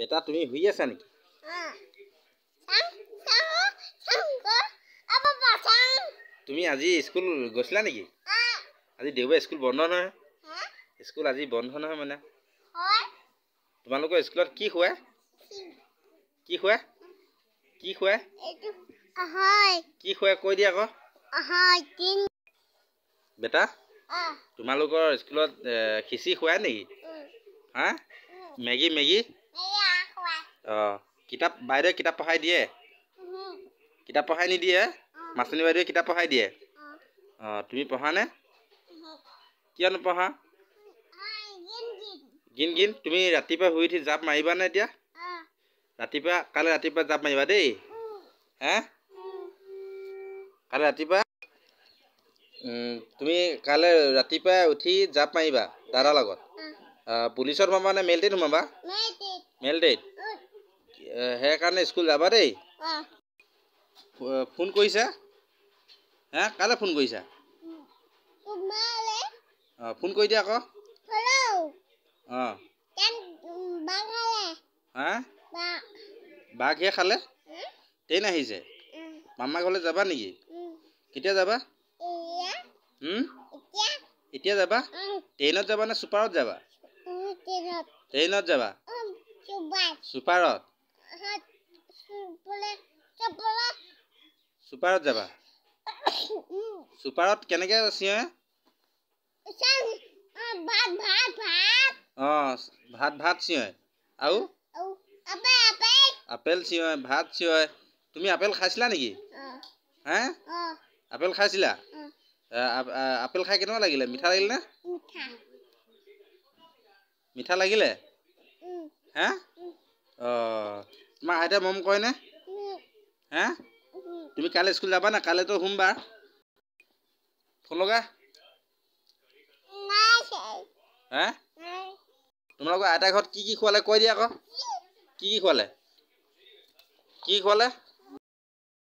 বেটা তুমি শুই আছা নেকি তুমি আজি স্কুল গৈছিলা নেকি আজি দেওবাৰ স্কুল বন্ধ নহয় স্কুল আজি বন্ধ নহয় মানে তোমালোকৰ স্কুলত কি খোৱা কি খোৱা কি খোৱা কি খোৱা কৈ দিয়া আকৌ বেটা তোমালোকৰ স্কুলত খিচি খোৱাই নেকি হা মেগী মেগী কিতাপ বাইদেৱে কিতাপ পঢ়াই দিয়ে কিতাপ পঢ়াই নিদিয়ে মাছনী বাইদেৱে কিতাপ পঢ়াই দিয়ে অঁ তুমি পঢ়ানে কিয় নপঢ়া গিন গিন তুমি ৰাতিপুৱা শুই উঠি জাপ মাৰিবানে এতিয়া ৰাতিপুৱা কালি ৰাতিপুৱা জাপ মাৰিবা দেই হে কালি ৰাতিপুৱা তুমি কাইলে ৰাতিপুৱাই উঠি জাপ মাৰিবা দাদাৰ লগত পুলিচত সোমাবা নে মেলটেইত সোমাবা মেলটেইত সেইকাৰণে স্কুল যাবা দেই ফোন কৰিছা হা কাইলৈ ফোন কৰিছা ফোন কৰি দিয়া আকৌ অঁ হা খালে ট্ৰেইন আহিছে মামা ঘৰলৈ যাবা নেকি কেতিয়া যাবা এতিয়া যাবা ট্ৰেইনত যাবা নে চুপাৰত যাবা ট্ৰেইনত যাবা ছুপাৰত চুপাৰত যাবা চুপাৰত কেনেকে চিঞৰে ভাত ভাত চিঞৰে আৰু আপেল চিঞৰে ভাত চিঞৰে তুমি আপেল খাইছিলা নেকি হে আপেল খাইছিলা আপেল খাই কেনেকুৱা লাগিলে মিঠা লাগিলে মিঠা লাগিলে হে অ তোমাৰ আইতে মম কয়নে হে তুমি কাইলৈ স্কুল যাবা না কাইলৈতো তো ফোন লগা হে তোমালোকৰ আইতা ঘৰত কি কি খোৱালে কৈ দিয়া আকৌ কি কি খোৱালে কি খোৱালে